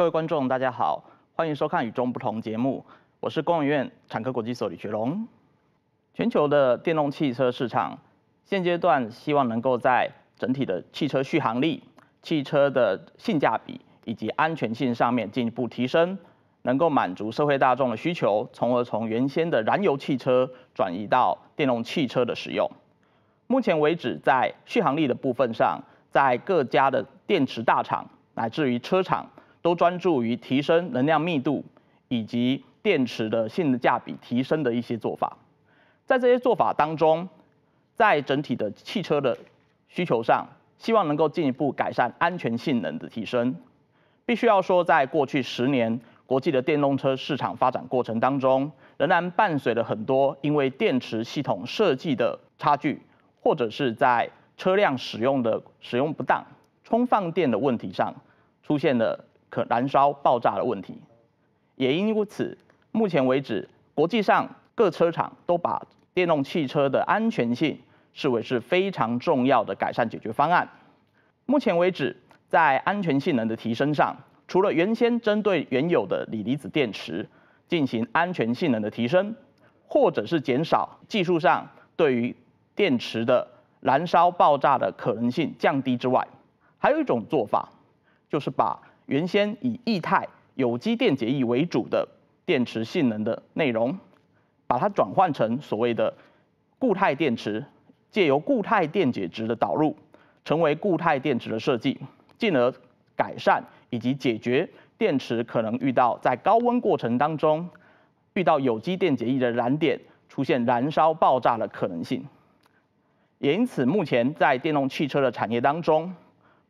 各位观众，大家好，欢迎收看《与众不同》节目。我是公务院产科国际所李学龙。全球的电动汽车市场现阶段希望能够在整体的汽车续航力、汽车的性价比以及安全性上面进一步提升，能够满足社会大众的需求，从而从原先的燃油汽车转移到电动汽车的使用。目前为止，在续航力的部分上，在各家的电池大厂乃至于车厂。都专注于提升能量密度以及电池的性价比提升的一些做法，在这些做法当中，在整体的汽车的需求上，希望能够进一步改善安全性能的提升。必须要说，在过去十年国际的电动车市场发展过程当中，仍然伴随了很多因为电池系统设计的差距，或者是在车辆使用的使用不当、充放电的问题上，出现了。可燃烧爆炸的问题，也因此，目前为止，国际上各车厂都把电动汽车的安全性视为是非常重要的改善解决方案。目前为止，在安全性能的提升上，除了原先针对原有的锂离子电池进行安全性能的提升，或者是减少技术上对于电池的燃烧爆炸的可能性降低之外，还有一种做法就是把。原先以液态有机电解液为主的电池性能的内容，把它转换成所谓的固态电池，借由固态电解质的导入，成为固态电池的设计，进而改善以及解决电池可能遇到在高温过程当中遇到有机电解液的燃点出现燃烧爆炸的可能性。也因此，目前在电动汽车的产业当中，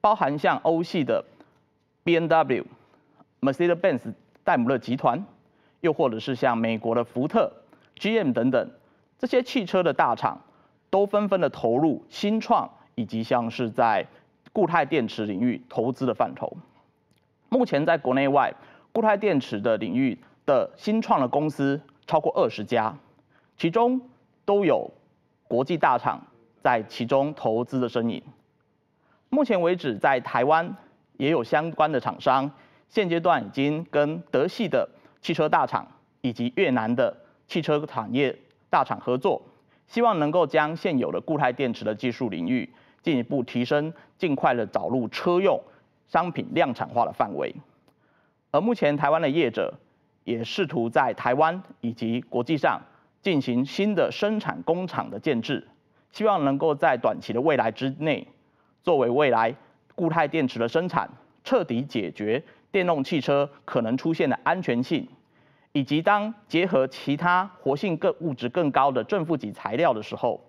包含像欧系的。B N W、Mercedes-Benz、戴姆勒集团，又或者是像美国的福特、G M 等等，这些汽车的大厂都纷纷的投入新创以及像是在固态电池领域投资的范畴。目前在国内外固态电池的领域的新创的公司超过二十家，其中都有国际大厂在其中投资的身影。目前为止，在台湾。也有相关的厂商，现阶段已经跟德系的汽车大厂以及越南的汽车产业大厂合作，希望能够将现有的固态电池的技术领域进一步提升，尽快的导入车用商品量产化的范围。而目前台湾的业者也试图在台湾以及国际上进行新的生产工厂的建置，希望能够在短期的未来之内，作为未来。固态电池的生产彻底解决电动汽车可能出现的安全性，以及当结合其他活性更物质更高的正负极材料的时候，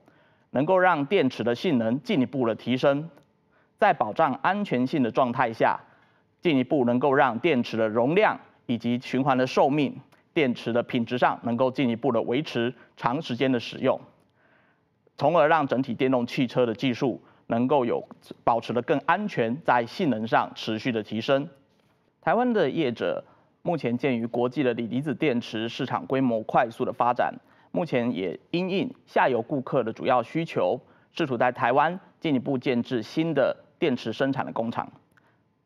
能够让电池的性能进一步的提升，在保障安全性的状态下，进一步能够让电池的容量以及循环的寿命、电池的品质上能够进一步的维持长时间的使用，从而让整体电动汽车的技术。能够有保持的更安全，在性能上持续的提升。台湾的业者目前鉴于国际的锂离子电池市场规模快速的发展，目前也因应下游顾客的主要需求，试图在台湾进一步建制新的电池生产的工厂，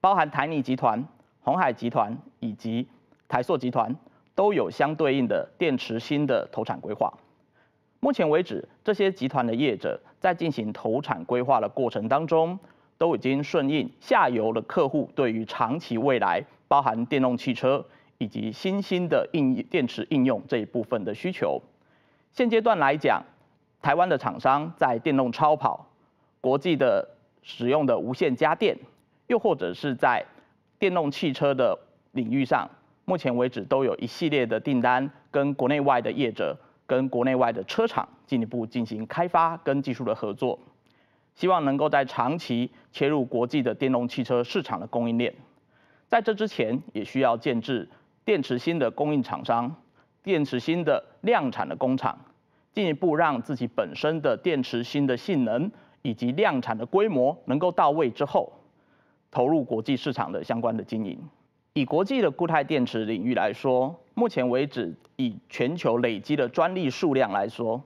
包含台泥集团、红海集团以及台塑集团都有相对应的电池新的投产规划。目前为止，这些集团的业者在进行投产规划的过程当中，都已经顺应下游的客户对于长期未来包含电动汽车以及新兴的应电池应用这一部分的需求。现阶段来讲，台湾的厂商在电动超跑、国际的使用的无线家电，又或者是在电动汽车的领域上，目前为止都有一系列的订单跟国内外的业者。跟国内外的车厂进一步进行开发跟技术的合作，希望能够在长期切入国际的电动汽车市场的供应链。在这之前，也需要建制电池芯的供应厂商、电池芯的量产的工厂，进一步让自己本身的电池芯的性能以及量产的规模能够到位之后，投入国际市场的相关的经营。以国际的固态电池领域来说，目前为止以全球累积的专利数量来说，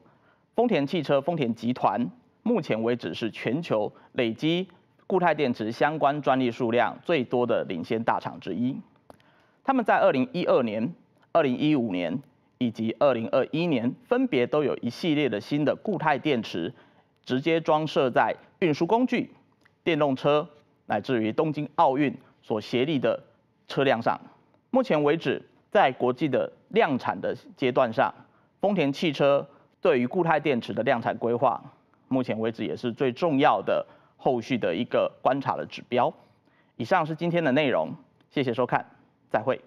丰田汽车丰田集团目前为止是全球累积固态电池相关专利数量最多的领先大厂之一。他们在二零一二年、二零一五年以及二零二一年分别都有一系列的新的固态电池直接装设在运输工具、电动车，乃至于东京奥运所协力的。车辆上，目前为止，在国际的量产的阶段上，丰田汽车对于固态电池的量产规划，目前为止也是最重要的后续的一个观察的指标。以上是今天的内容，谢谢收看，再会。